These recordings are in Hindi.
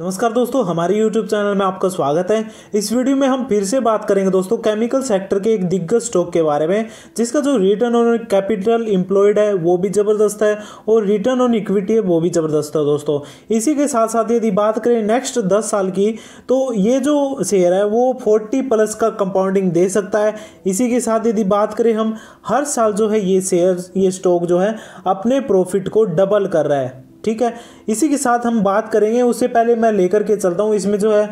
नमस्कार दोस्तों हमारे YouTube चैनल में आपका स्वागत है इस वीडियो में हम फिर से बात करेंगे दोस्तों केमिकल सेक्टर के एक दिग्गज स्टॉक के बारे में जिसका जो रिटर्न ऑन कैपिटल इम्प्लॉयड है वो भी ज़बरदस्त है और रिटर्न ऑन इक्विटी है वो भी ज़बरदस्त है दोस्तों इसी के साथ साथ यदि बात करें नेक्स्ट दस साल की तो ये जो शेयर है वो फोर्टी प्लस का कंपाउंडिंग दे सकता है इसी के साथ यदि बात करें हम हर साल जो है ये शेयर ये स्टॉक जो है अपने प्रॉफिट को डबल कर रहा है ठीक है इसी के साथ हम बात करेंगे उससे पहले मैं लेकर के चलता हूँ इसमें जो है आ,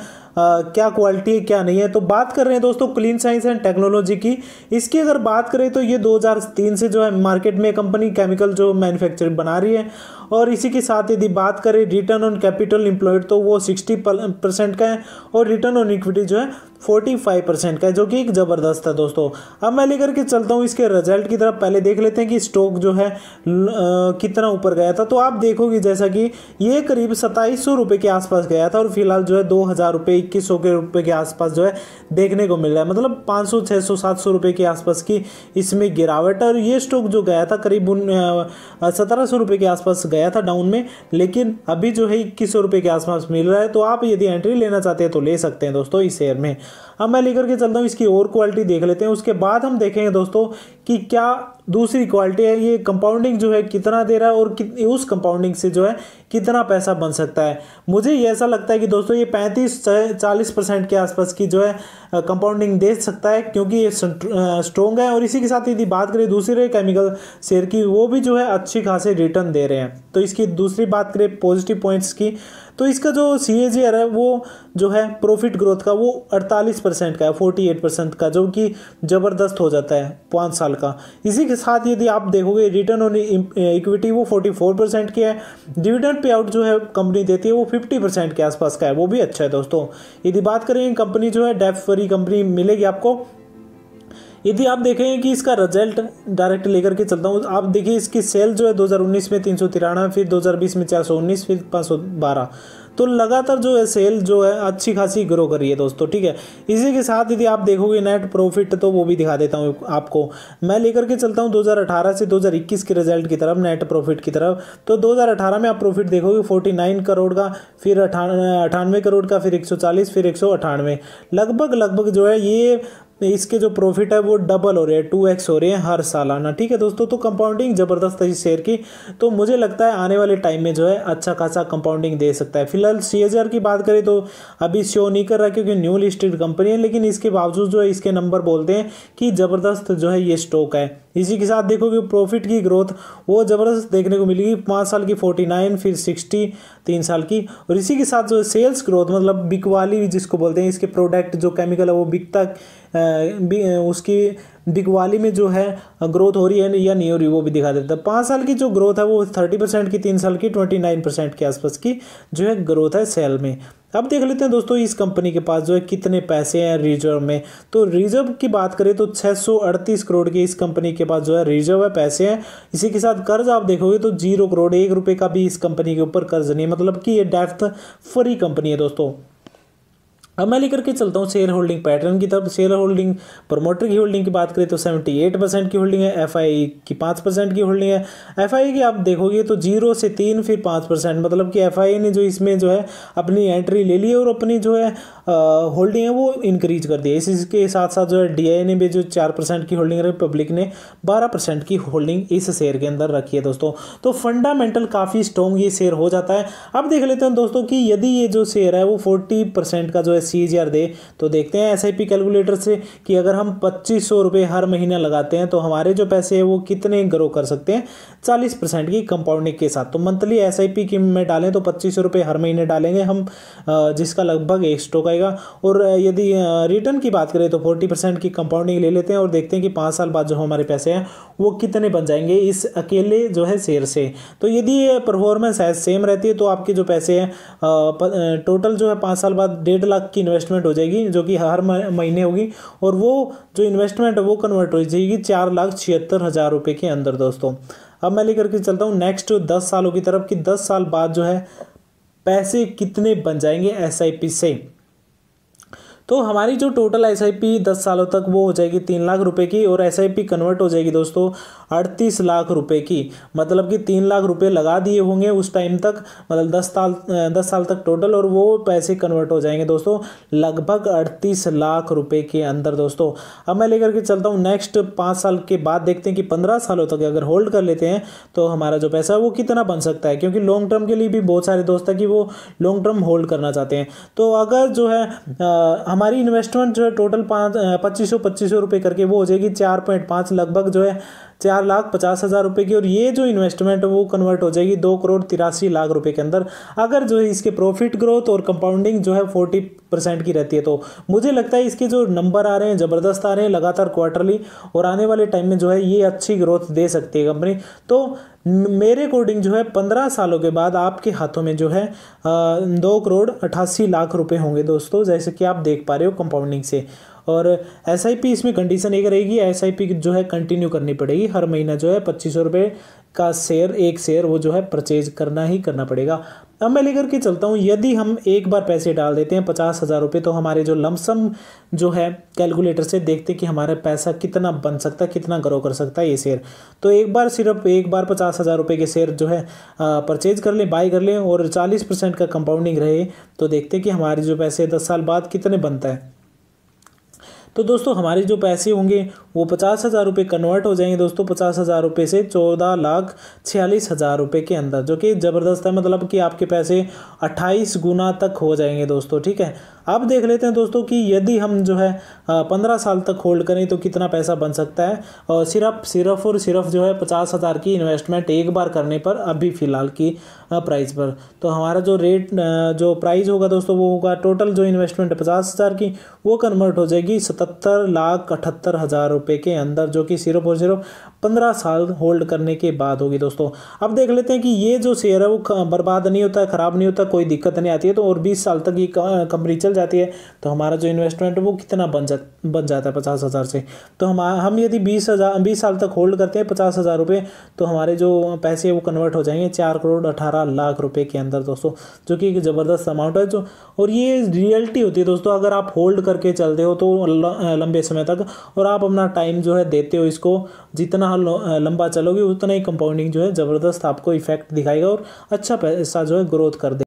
क्या क्वालिटी है क्या नहीं है तो बात कर रहे हैं दोस्तों क्लीन साइंस एंड टेक्नोलॉजी की इसकी अगर बात करें तो ये 2003 से जो है मार्केट में कंपनी केमिकल जो मैन्युफैक्चर बना रही है और इसी के साथ यदि बात करें रिटर्न ऑन कैपिटल इंप्लॉयड तो वो सिक्सटी परसेंट का है और रिटर्न ऑन इक्विटी जो है फोर्टी फाइव परसेंट का है जो कि एक ज़बरदस्त है दोस्तों अब मैं लेकर के चलता हूँ इसके रिजल्ट की तरफ पहले देख लेते हैं कि स्टॉक जो है आ, कितना ऊपर गया था तो आप देखोगे जैसा कि ये करीब सत्ताईस सौ रुपये के आसपास गया था और फिलहाल जो है दो हज़ार रुपये इक्कीस सौ के रुपये के आसपास जो है देखने को मिल रहा है मतलब पाँच सौ छः सौ सात सौ रुपये के आसपास की इसमें गिरावट और ये स्टॉक जो गया था करीब सत्रह सौ रुपये के आसपास गया गया था डाउन में लेकिन अभी जो है इक्कीस सौ के आसपास मिल रहा है तो आप यदि एंट्री लेना चाहते हैं तो ले सकते हैं दोस्तों इस शेयर में अब मैं लेकर के चलता हूँ इसकी और क्वालिटी देख लेते हैं उसके बाद हम देखेंगे दोस्तों कि क्या दूसरी क्वालिटी है ये कंपाउंडिंग जो है कितना दे रहा है और कितनी उस कंपाउंडिंग से जो है कितना पैसा बन सकता है मुझे ये ऐसा लगता है कि दोस्तों ये पैंतीस चालीस परसेंट के आसपास की जो है कंपाउंडिंग दे सकता है क्योंकि ये स्ट्रॉन्ग है और इसी के साथ यदि बात करें दूसरे केमिकल शेयर की वो भी जो है अच्छी खासी रिटर्न दे रहे हैं तो इसकी दूसरी बात करें पॉजिटिव पॉइंट्स की तो इसका जो सी है वो जो है प्रॉफिट ग्रोथ का वो 48 परसेंट का है 48 परसेंट का जो कि ज़बरदस्त हो जाता है पाँच साल का इसी के साथ यदि आप देखोगे रिटर्न ऑन इक्विटी वो 44 परसेंट की है डिविडेंड पे आउट जो है कंपनी देती है वो 50 परसेंट के आसपास का है वो भी अच्छा है दोस्तों यदि बात करें कंपनी जो है डेफ फ्री कंपनी मिलेगी आपको यदि आप देखेंगे कि इसका रिजल्ट डायरेक्ट लेकर के चलता हूँ आप देखिए इसकी सेल जो है 2019 में तीन सौ तिरानवे फिर 2020 में उन्नीस फिर बारह तो लगातार जो है सेल जो है अच्छी खासी ग्रो कर रही है दोस्तों ठीक है इसी के साथ यदि आप देखोगे नेट प्रॉफिट तो वो भी दिखा देता हूँ आपको मैं लेकर के चलता हूँ 2018 से 2021 के रिजल्ट की तरफ नेट प्रॉफिट की तरफ तो 2018 में आप प्रॉफिट देखोगे 49 करोड़ का फिर अठानवे करोड़ का फिर एक फिर एक लगभग लगभग जो है ये तो इसके जो प्रॉफिट है वो डबल हो रहे हैं टू एक्स हो रहे हैं हर सालाना ठीक है दोस्तों तो कंपाउंडिंग ज़बरदस्त है इस शेयर की तो मुझे लगता है आने वाले टाइम में जो है अच्छा खासा कंपाउंडिंग दे सकता है फिलहाल सी की बात करें तो अभी शो नहीं कर रहा क्योंकि न्यू लिस्टेड कंपनी है लेकिन इसके बावजूद जो है इसके नंबर बोलते हैं कि ज़बरदस्त जो है ये स्टॉक है इसी के साथ देखो कि प्रॉफिट की ग्रोथ वो ज़बरदस्त देखने को मिलेगी पाँच साल की फोर्टी नाइन फिर सिक्सटी तीन साल की और इसी के साथ जो सेल्स ग्रोथ मतलब बिकवाली जिसको बोलते हैं इसके प्रोडक्ट जो केमिकल है वो बिकता उसकी बिकवाली में जो है ग्रोथ हो रही है या नहीं हो रही वो भी दिखा देता है पाँच साल की जो ग्रोथ है वो थर्टी परसेंट की तीन साल की ट्वेंटी नाइन परसेंट के आसपास की जो है ग्रोथ है सेल में अब देख लेते हैं दोस्तों इस कंपनी के पास जो है कितने पैसे हैं रिजर्व में तो रिजर्व की बात करें तो 638 करोड़ के इस कंपनी के पास जो है रिजर्व है पैसे हैं इसी के साथ कर्ज आप देखोगे तो जीरो करोड़ एक रुपये का भी इस कंपनी के ऊपर कर्ज नहीं मतलब कि ये डेफ्थ फ्री कंपनी है दोस्तों अब मैं लेकर के चलता हूँ शेयर होल्डिंग पैटर्न की तरफ शेयर होल्डिंग प्रमोटर की होल्डिंग की बात करें तो सेवेंटी एट परसेंट की होल्डिंग है एफ आई की पाँच परसेंट की होल्डिंग है एफ आई की आप देखोगे तो जीरो से तीन फिर पाँच परसेंट मतलब कि एफ आई ने जो इसमें जो है अपनी एंट्री ले ली और अपनी जो है होल्डिंग है वो इंक्रीज कर दी है इसके साथ साथ जो है डी आई ने भी जो चार परसेंट की होल्डिंग पब्लिक ने बारह परसेंट की होल्डिंग इस शेयर के अंदर रखी है दोस्तों तो फंडामेंटल काफ़ी स्ट्रॉन्ग ये शेयर हो जाता है अब देख लेते हैं दोस्तों की यदि ये जो शेयर है वो फोर्टी परसेंट का जो है सीज यार दे तो देखते हैं एस कैलकुलेटर से कि अगर हम पच्चीस सौ रुपये हर महीना लगाते हैं तो हमारे जो पैसे हैं वो कितने ग्रो कर सकते हैं चालीस परसेंट की कंपाउंडिंग के साथ तो मंथली एस आई पी की में डालें तो पच्चीस सौ रुपये हर महीने डालेंगे हम जिसका लगभग एक स्टॉक आएगा और यदि रिटर्न की बात करें तो फोर्टी परसेंट की कंपाउंडिंग ले लेते हैं और देखते हैं कि पाँच साल बाद जो हमारे पैसे हैं वो कितने बन जाएंगे इस अकेले जो है शेयर से तो यदि परफॉर्मेंस है सेम रहती है तो आपके जो पैसे हैं टोटल जो है पाँच साल बाद डेढ़ लाख की इन्वेस्टमेंट हो जाएगी जो कि हर महीने होगी और वो जो इन्वेस्टमेंट है वो कन्वर्ट हो जाएगी चार लाख छिहत्तर हज़ार रुपये के अंदर दोस्तों अब मैं लेकर के चलता हूँ नेक्स्ट दस सालों की तरफ कि दस साल बाद जो है पैसे कितने बन जाएंगे एस से तो हमारी जो टोटल एस आई पी दस सालों तक वो हो जाएगी तीन लाख रुपए की और एस आई पी कन्वर्ट हो जाएगी दोस्तों अड़तीस लाख रुपए की मतलब कि तीन लाख रुपए लगा दिए होंगे उस टाइम तक मतलब दस साल दस साल तक टोटल और वो पैसे कन्वर्ट हो जाएंगे दोस्तों लगभग अड़तीस लाख रुपए के अंदर दोस्तों अब मैं लेकर के चलता हूँ नेक्स्ट पाँच साल के बाद देखते हैं कि पंद्रह सालों तक अगर होल्ड कर लेते हैं तो हमारा जो पैसा है वो कितना बन सकता है क्योंकि लॉन्ग टर्म के लिए भी बहुत सारे दोस्त है कि वो लॉन्ग टर्म होल्ड करना चाहते हैं तो अगर जो है हम हमारी इन्वेस्टमेंट जो है टोटल पाँच पच्चीस सौ पच्चीस सौ रुपये करके वो हो जाएगी चार पॉइंट पाँच लगभग जो है चार लाख पचास हज़ार रुपये की और ये जो इन्वेस्टमेंट है वो कन्वर्ट हो जाएगी दो करोड़ तिरासी लाख रुपये के अंदर अगर जो है इसके प्रॉफिट ग्रोथ और कंपाउंडिंग जो है फोर्टी परसेंट की रहती है तो मुझे लगता है इसके जो नंबर आ रहे हैं ज़बरदस्त आ रहे हैं लगातार क्वार्टरली और आने वाले टाइम में जो है ये अच्छी ग्रोथ दे सकती है कंपनी तो मेरे अकॉर्डिंग जो है पंद्रह सालों के बाद आपके हाथों में जो है दो करोड़ अट्ठासी लाख रुपए होंगे दोस्तों जैसे कि आप देख पा रहे हो कंपाउंडिंग से और एस इसमें कंडीशन एक रहेगी एस जो है कंटिन्यू करनी पड़ेगी हर महीना जो है पच्चीस सौ का शेयर एक शेयर वो जो है परचेज करना ही करना पड़ेगा अब मैं लेकर के चलता हूँ यदि हम एक बार पैसे डाल देते हैं पचास हज़ार रुपये तो हमारे जो लमसम जो है कैलकुलेटर से देखते कि हमारा पैसा कितना बन सकता है कितना ग्रो कर सकता है ये शेयर तो एक बार सिर्फ एक बार पचास हज़ार रुपये के शेयर जो है परचेज कर लें बाई कर लें और चालीस परसेंट का कंपाउंडिंग रहे तो देखते कि हमारे जो पैसे दस साल बाद कितने बनता है तो दोस्तों हमारे जो पैसे होंगे वो पचास हज़ार रुपये कन्वर्ट हो जाएंगे दोस्तों पचास हज़ार रुपये से चौदह लाख छियालीस हज़ार रुपये के अंदर जो कि ज़बरदस्त है मतलब कि आपके पैसे अट्ठाईस गुना तक हो जाएंगे दोस्तों ठीक है अब देख लेते हैं दोस्तों कि यदि हम जो है पंद्रह साल तक होल्ड करें तो कितना पैसा बन सकता है और सिर्फ सिर्फ और सिर्फ जो है पचास हज़ार की इन्वेस्टमेंट एक बार करने पर अभी फ़िलहाल की प्राइस पर तो हमारा जो रेट जो प्राइस होगा दोस्तों वो होगा टोटल जो इन्वेस्टमेंट पचास हज़ार की वो कन्वर्ट हो जाएगी सतहत्तर लाख अठहत्तर हज़ार रुपये के अंदर जो कि सिर्फ और सिर्फ पंद्रह साल होल्ड करने के बाद होगी दोस्तों अब देख लेते हैं कि ये जो शेयर है वो बर्बाद नहीं होता ख़राब नहीं होता कोई दिक्कत नहीं आती है तो और बीस साल तक ये कंपनी चल चल जाती है तो हमारा जो इन्वेस्टमेंट है वो कितना बन जा बन जाता है पचास हज़ार से तो हम हम यदि बीस हज़ार बीस साल तक होल्ड करते हैं पचास हज़ार रुपये तो हमारे जो पैसे हैं वो कन्वर्ट हो जाएंगे चार करोड़ अठारह लाख रुपये के अंदर दोस्तों जो कि एक ज़बरदस्त अमाउंट है जो और ये रियलिटी होती है दोस्तों अगर आप होल्ड करके चलते हो तो लंबे समय तक और आप अपना टाइम जो है देते हो इसको जितना लंबा चलोगे उतना ही कंपाउंडिंग जो है ज़बरदस्त आपको इफेक्ट दिखाएगा और अच्छा पैसा जो है ग्रोथ कर दे